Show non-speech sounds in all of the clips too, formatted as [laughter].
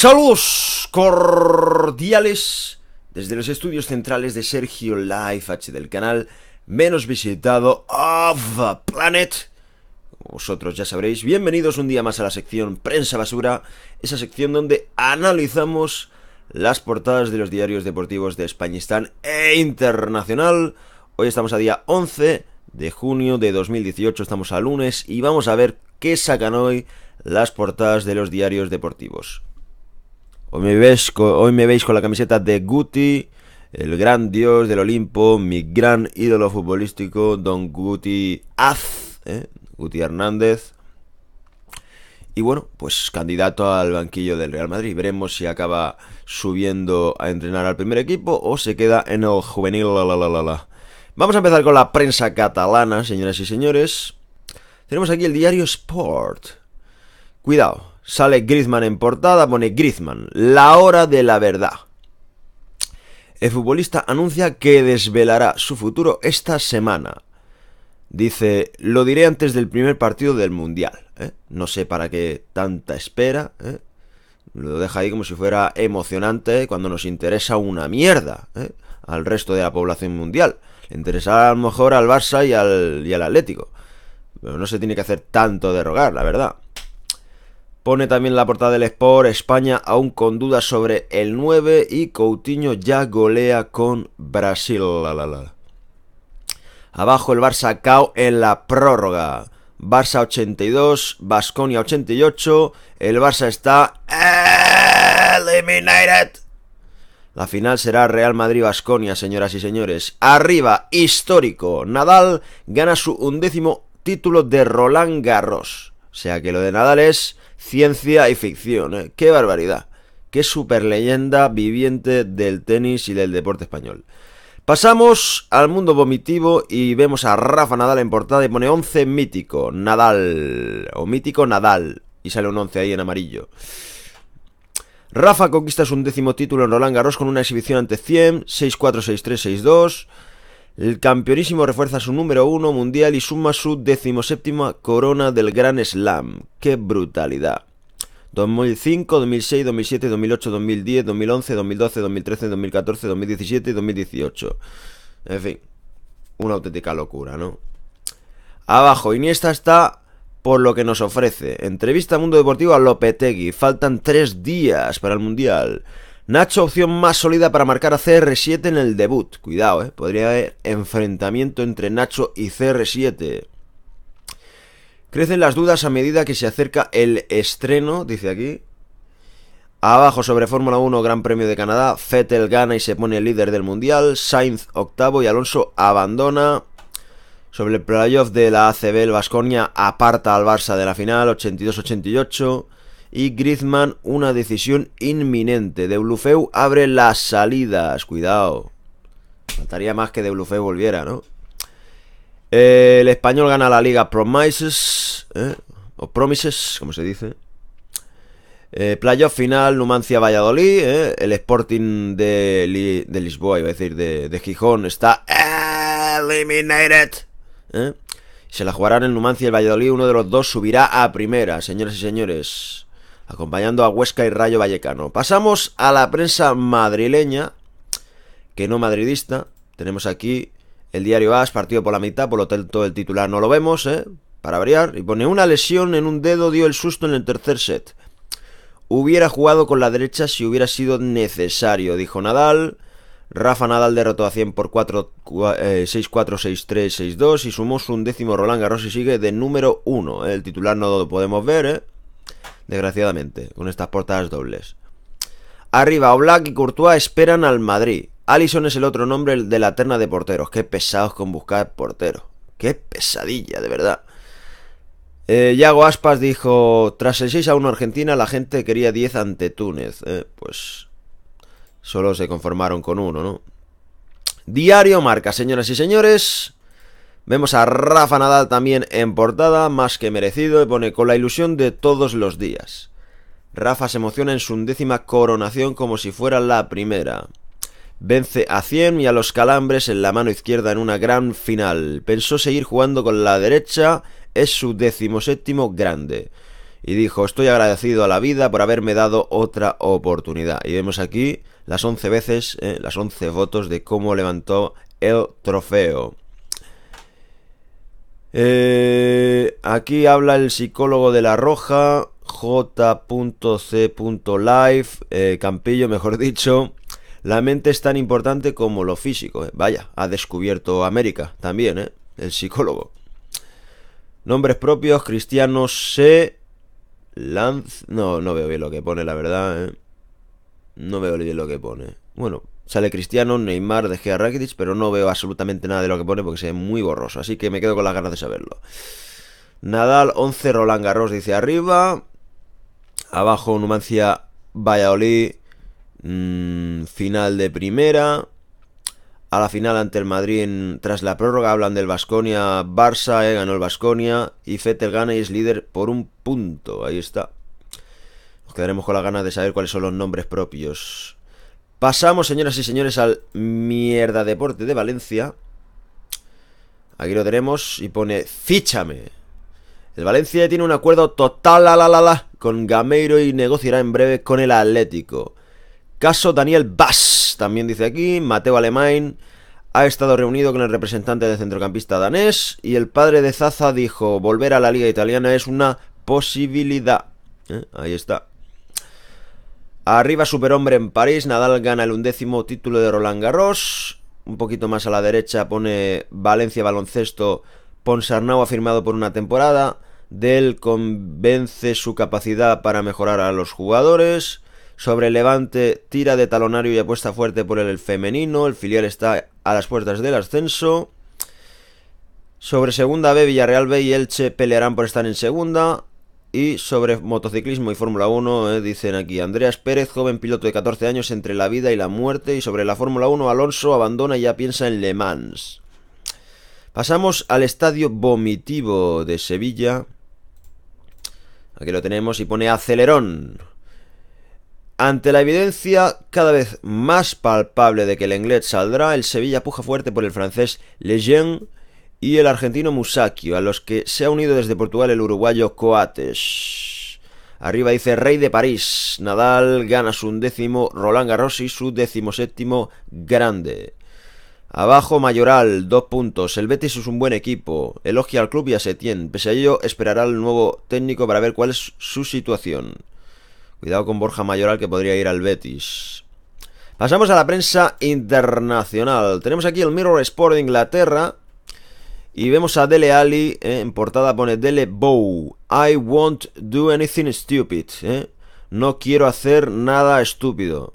Saludos cordiales desde los estudios centrales de Sergio Live del canal menos visitado of Planet. Vosotros ya sabréis, bienvenidos un día más a la sección Prensa Basura, esa sección donde analizamos las portadas de los diarios deportivos de Españistán e internacional. Hoy estamos a día 11 de junio de 2018, estamos a lunes y vamos a ver qué sacan hoy las portadas de los diarios deportivos. Hoy me, veis con, la camiseta de Guti, el gran dios del Olimpo, mi gran ídolo futbolístico, Don Guti Az, ¿eh? Guti Hernández. Y bueno, pues candidato al banquillo del Real Madrid. Veremos si acaba subiendo a entrenar al primer equipo o se queda en el juvenil. Vamos a empezar con la prensa catalana, señoras y señores. Tenemos aquí el diario Sport. Cuidado, Sale Griezmann en portada, pone Griezmann, la hora de la verdad. El futbolista anuncia que desvelará su futuro esta semana. Dice, lo diré antes del primer partido del Mundial. ¿eh? No sé para qué tanta espera. ¿eh? Lo deja ahí como si fuera emocionante cuando nos interesa una mierda ¿eh? al resto de la población mundial. Le interesará a lo mejor al Barça y al, y al Atlético. Pero no se tiene que hacer tanto de rogar, la verdad. Pone también la portada del Sport, España aún con dudas sobre el 9 y Coutinho ya golea con Brasil. Abajo el Barça cao en la prórroga. Barça 82, Basconia 88. El Barça está eliminated. La final será Real Madrid-Basconia, señoras y señores. Arriba, histórico. Nadal gana su undécimo título de Roland Garros. O sea que lo de Nadal es ciencia y ficción. ¿eh? ¡Qué barbaridad! ¡Qué super leyenda viviente del tenis y del deporte español! Pasamos al mundo vomitivo y vemos a Rafa Nadal en portada y pone 11 mítico, Nadal, o mítico Nadal, y sale un 11 ahí en amarillo. Rafa conquista su décimo título en Roland Garros con una exhibición ante 100, 6-4, 6-3, 6-2. El campeonísimo refuerza su número uno mundial y suma su decimoséptima corona del Gran Slam. ¡Qué brutalidad! 2005, 2006, 2007, 2008, 2010, 2011, 2012, 2013, 2014, 2017 y 2018. En fin, una auténtica locura, ¿no? Abajo, Iniesta está por lo que nos ofrece. Entrevista Mundo Deportivo a Lopetegui. Faltan tres días para el Mundial. Nacho, opción más sólida para marcar a CR7 en el debut. Cuidado, ¿eh? podría haber enfrentamiento entre Nacho y CR7. Crecen las dudas a medida que se acerca el estreno, dice aquí. Abajo sobre Fórmula 1, Gran Premio de Canadá. Fettel gana y se pone el líder del mundial. Sainz octavo y Alonso abandona. Sobre el playoff de la ACB, el Vasconia aparta al Barça de la final, 82-88 y Griezmann una decisión inminente. De Blufeu abre las salidas, cuidado. Faltaría más que De Blufeu volviera, ¿no? Eh, el español gana la Liga Promises, ¿eh? o Promises, como se dice. Eh, playoff final, Numancia Valladolid, el Sporting de, Lisboa, iba a decir, de, Gijón, está eliminated. Se la jugarán en Numancia y el Valladolid, uno de los dos subirá a primera, señores y señores acompañando a Huesca y Rayo Vallecano. Pasamos a la prensa madrileña, que no madridista. Tenemos aquí el diario AS, partido por la mitad, por lo tanto el titular no lo vemos, ¿eh? Para variar, y pone una lesión en un dedo dio el susto en el tercer set. Hubiera jugado con la derecha si hubiera sido necesario, dijo Nadal. Rafa Nadal derrotó a 100 por 4, 6-4, 6-3, 6-2 y sumó su décimo Roland Garros y sigue de número 1. ¿eh? El titular no lo podemos ver, ¿eh? desgraciadamente, con estas portadas dobles. Arriba, Oblak y Courtois esperan al Madrid. Allison es el otro nombre de la terna de porteros. Qué pesados con buscar porteros. Qué pesadilla, de verdad. Yago eh, Aspas dijo, tras el 6 a 1 Argentina, la gente quería 10 ante Túnez. Eh, pues solo se conformaron con uno, ¿no? Diario Marca, señoras y señores. Vemos a Rafa Nadal también en portada, más que merecido, y pone con la ilusión de todos los días. Rafa se emociona en su undécima coronación como si fuera la primera. Vence a 100 y a los calambres en la mano izquierda en una gran final. Pensó seguir jugando con la derecha, es su decimoséptimo grande. Y dijo, estoy agradecido a la vida por haberme dado otra oportunidad. Y vemos aquí las 11 veces, eh, las 11 votos de cómo levantó el trofeo. Eh, aquí habla el psicólogo de La Roja, j.c.life, eh, Campillo, mejor [laughs] dicho. La mente es tan importante como lo físico. Eh. Vaya, ha descubierto América también, ¿eh? El psicólogo. Nombres propios, Cristiano C. Lanz... No, no veo bien lo que pone, la verdad, No veo bien lo que pone. Bueno, Sale Cristiano, Neymar, De Gea, Rakitic, pero no veo absolutamente nada de lo que pone porque se ve muy borroso. Así que me quedo con las ganas de saberlo. Nadal 11, Roland Garros dice arriba. Abajo Numancia, Valladolid. Mm, final de primera. A la final ante el Madrid tras la prórroga hablan del Basconia Barça, eh, ganó el Basconia y Fettel gana y es líder por un punto. Ahí está. Nos quedaremos con las ganas de saber cuáles son los nombres propios. Pasamos, señoras y señores, al Mierda Deporte de Valencia. Aquí lo tenemos y pone Fíchame. El Valencia tiene un acuerdo total a la, con Gameiro y negociará en breve con el Atlético. Caso Daniel Bass, también dice aquí, Mateo Alemán ha estado reunido con el representante del centrocampista danés y el padre de Zaza dijo, volver a la liga italiana es una posibilidad. Eh, ahí está. Arriba Superhombre en París, Nadal gana el undécimo título de Roland Garros. Un poquito más a la derecha pone Valencia Baloncesto, Ponsarnau ha firmado por una temporada. Del convence su capacidad para mejorar a los jugadores. Sobre Levante tira de talonario y apuesta fuerte por el femenino. El filial está a las puertas del ascenso. Sobre segunda B, Villarreal B y Elche pelearán por estar en segunda. Y sobre motociclismo y Fórmula 1, eh, dicen aquí Andreas Pérez, joven piloto de 14 años entre la vida y la muerte. Y sobre la Fórmula 1, Alonso abandona y ya piensa en Le Mans. Pasamos al estadio vomitivo de Sevilla. Aquí lo tenemos y pone acelerón. Ante la evidencia cada vez más palpable de que el inglés saldrá, el Sevilla puja fuerte por el francés Lejeune y el argentino Musacchio, a los que se ha unido desde Portugal el uruguayo Coates. Arriba dice Rey de París. Nadal gana su undécimo Roland Garros y su decimoséptimo Grande. Abajo Mayoral, dos puntos. El Betis es un buen equipo. Elogia al club y a Setién. Pese a ello, esperará al nuevo técnico para ver cuál es su situación. Cuidado con Borja Mayoral que podría ir al Betis. Pasamos a la prensa internacional. Tenemos aquí el Mirror Sport de Inglaterra y vemos a Dele Ali, eh, en portada pone Dele Bow. I won't do anything stupid. Eh. No quiero hacer nada estúpido.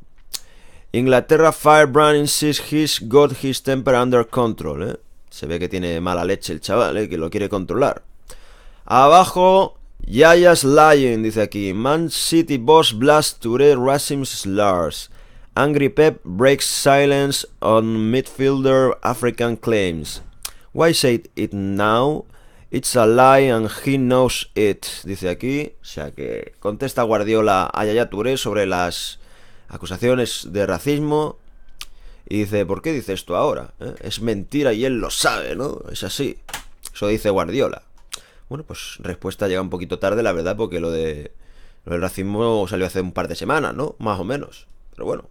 Inglaterra Firebrand insists he's got his temper under control. Eh. Se ve que tiene mala leche el chaval, que lo quiere controlar. Abajo, Yaya's Lion, dice aquí. Man City boss blast Touré Rasim's slurs Angry Pep breaks silence on midfielder African claims. Why say it now? It's a lie and he knows it, dice aquí. O sea que contesta Guardiola a Yaya Touré sobre las acusaciones de racismo. Y dice, ¿por qué dice esto ahora? ¿eh? Es mentira y él lo sabe, ¿no? Es así. Eso dice Guardiola. Bueno, pues respuesta llega un poquito tarde, la verdad, porque lo de lo del racismo salió hace un par de semanas, ¿no? Más o menos. Pero bueno.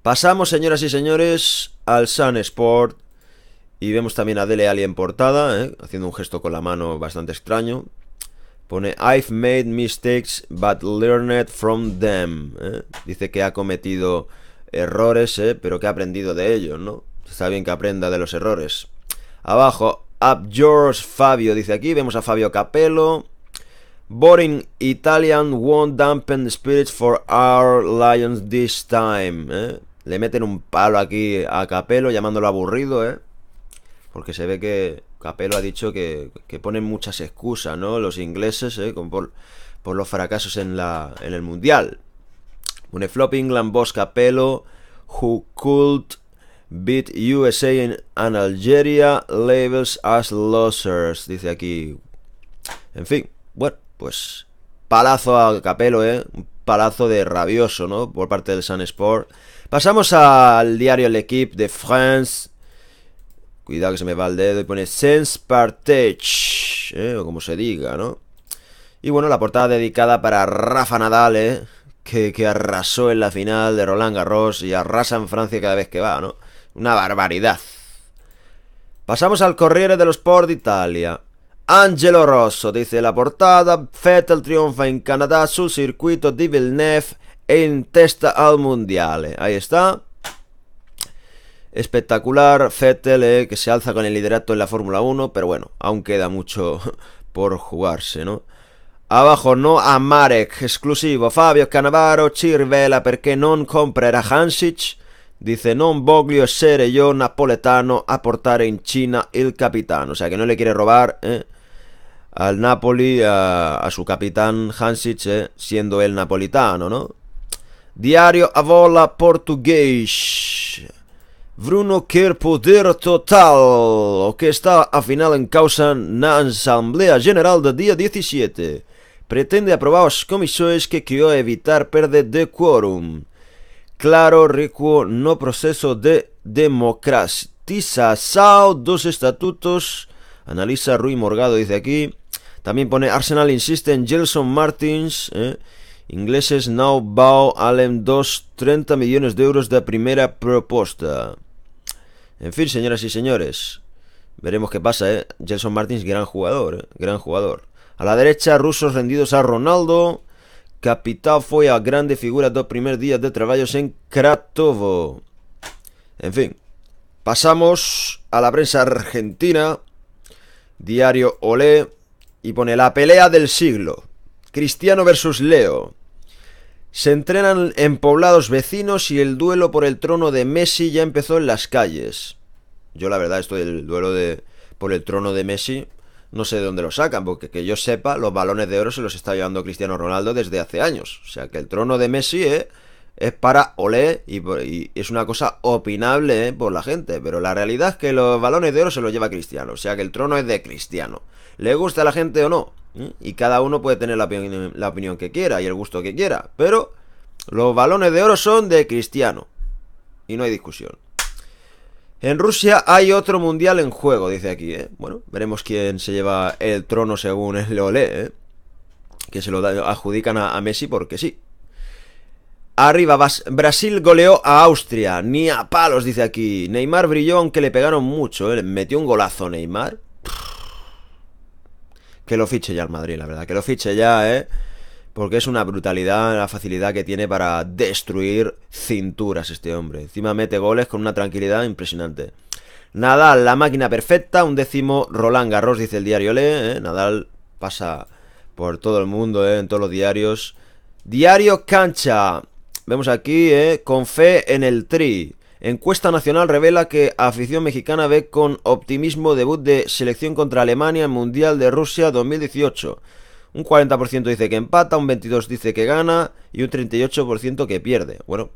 Pasamos, señoras y señores, al Sun Sport y vemos también a Dele Ali en portada, ¿eh? haciendo un gesto con la mano bastante extraño. Pone, I've made mistakes, but learned from them. ¿eh? Dice que ha cometido errores, ¿eh? pero que ha aprendido de ellos, ¿no? Está bien que aprenda de los errores. Abajo, Up Yours Fabio, dice aquí, vemos a Fabio Capello. Boring Italian won't dampen the spirits for our lions this time. Le meten un palo aquí a Capello, llamándolo aburrido, ¿eh? porque se ve que Capello ha dicho que, ponen muchas excusas, ¿no? Los ingleses, ¿eh? por, los fracasos en, la, en el Mundial. un flop England boss Capello, who could beat USA and Algeria, labels as losers, dice aquí. En fin, bueno, pues palazo a Capello, ¿eh? Un palazo de rabioso, ¿no? Por parte del Sun Sport. Pasamos al diario El de France. Cuidado que se me va el dedo y pone Sense partage ¿eh? o como se diga, ¿no? Y bueno, la portada dedicada para Rafa Nadal, ¿eh? que, arrasó en la final de Roland Garros y arrasa en Francia cada vez que va, ¿no? Una barbaridad. Pasamos al Corriere dello Sport d'Italia. Angelo Rosso, dice la portada, Fettel triunfa en Canadá su circuito di Villeneuve en testa al Mundiale. Ahí está espectacular. Vettel eh, que se alza con el liderato en la Fórmula 1, pero bueno, aún queda mucho [laughs] por jugarse, ¿no? Abajo no a Marek, exclusivo. Fabio Canavaro, qué perché non a Hansic. Dice non voglio seré yo napoletano a portare en China el capitán. O sea que no le quiere robar eh, al Napoli a, su capitán Hansic eh, siendo el napolitano, ¿no? Diario a bola, portugués. Bruno quer poder total, o que está a final en causa na Asamblea General do día 17. Pretende aprobar as comisóis que criou evitar perde de quórum. Claro recuo no proceso de democratização dos estatutos, analiza Rui Morgado, dice aquí. También pone Arsenal insiste en Gelson Martins, eh, Ingleses Now Bao Allen 2, 30 millones de euros de primera propuesta. En fin, señoras y señores, veremos qué pasa, ¿eh? Gelson Martins, gran jugador, ¿eh? gran jugador. A la derecha, rusos rendidos a Ronaldo. Capital fue a grande figura Dos primeros días de trabajos en Kratovo. En fin, pasamos a la prensa argentina, diario Olé, y pone la pelea del siglo. Cristiano versus Leo. Se entrenan en poblados vecinos y el duelo por el trono de Messi ya empezó en las calles. Yo la verdad estoy del duelo de por el trono de Messi no sé de dónde lo sacan, porque que yo sepa, los balones de oro se los está llevando Cristiano Ronaldo desde hace años. O sea que el trono de Messi eh, es para olé y, es una cosa opinable eh, por la gente, pero la realidad es que los balones de oro se los lleva Cristiano, o sea que el trono es de Cristiano. ¿Le gusta a la gente o no? ¿Mm? Y cada uno puede tener la, opinión que quiera y el gusto que quiera. Pero los balones de oro son de Cristiano. Y no hay discusión. En Rusia hay otro mundial en juego, dice aquí, ¿eh? Bueno, veremos quién se lleva el trono según el Olé, ¿eh? Que se lo adjudican a, Messi porque sí. Arriba, Brasil goleó a Austria. Ni a palos, dice aquí. Neymar brilló aunque le pegaron mucho. ¿eh? Metió un golazo Neymar que lo fiche ya el Madrid, la verdad, que lo fiche ya, ¿eh? Porque es una brutalidad la facilidad que tiene para destruir cinturas este hombre. Encima mete goles con una tranquilidad impresionante. Nadal, la máquina perfecta, un décimo Roland Garros, dice el diario Le. ¿eh? Nadal pasa por todo el mundo, ¿eh? en todos los diarios. Diario Cancha. Vemos aquí, ¿eh? con fe en el tri. Encuesta nacional revela que afición mexicana ve con optimismo debut de selección contra Alemania en Mundial de Rusia 2018. Un 40% dice que empata, un 22% dice que gana y un 38% que pierde. Bueno,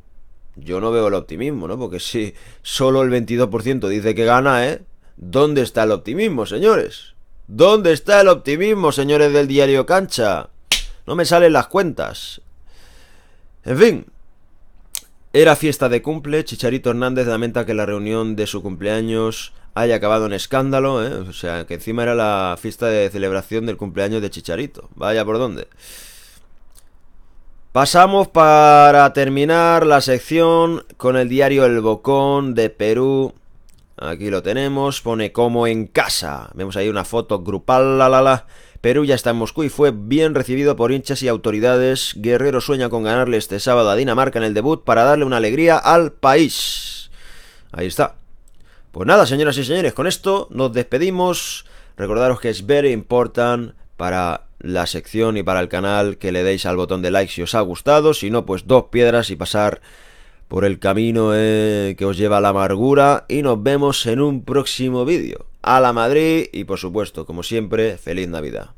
yo no veo el optimismo, ¿no? Porque si solo el 22% dice que gana, ¿eh? ¿Dónde está el optimismo, señores? ¿Dónde está el optimismo, señores del diario Cancha? No me salen las cuentas. En fin, era fiesta de cumple, Chicharito Hernández lamenta que la reunión de su cumpleaños haya acabado en escándalo, ¿eh? o sea, que encima era la fiesta de celebración del cumpleaños de Chicharito. Vaya por dónde. Pasamos para terminar la sección con el diario El Bocón de Perú. Aquí lo tenemos, pone como en casa. Vemos ahí una foto grupal, la la la Perú ya está en Moscú y fue bien recibido por hinchas y autoridades. Guerrero sueña con ganarle este sábado a Dinamarca en el debut para darle una alegría al país. Ahí está. Pues nada, señoras y señores, con esto nos despedimos. Recordaros que es very important para la sección y para el canal que le deis al botón de like si os ha gustado. Si no, pues dos piedras y pasar por el camino eh, que os lleva a la amargura. Y nos vemos en un próximo vídeo. A la Madrid y por supuesto, como siempre, feliz Navidad.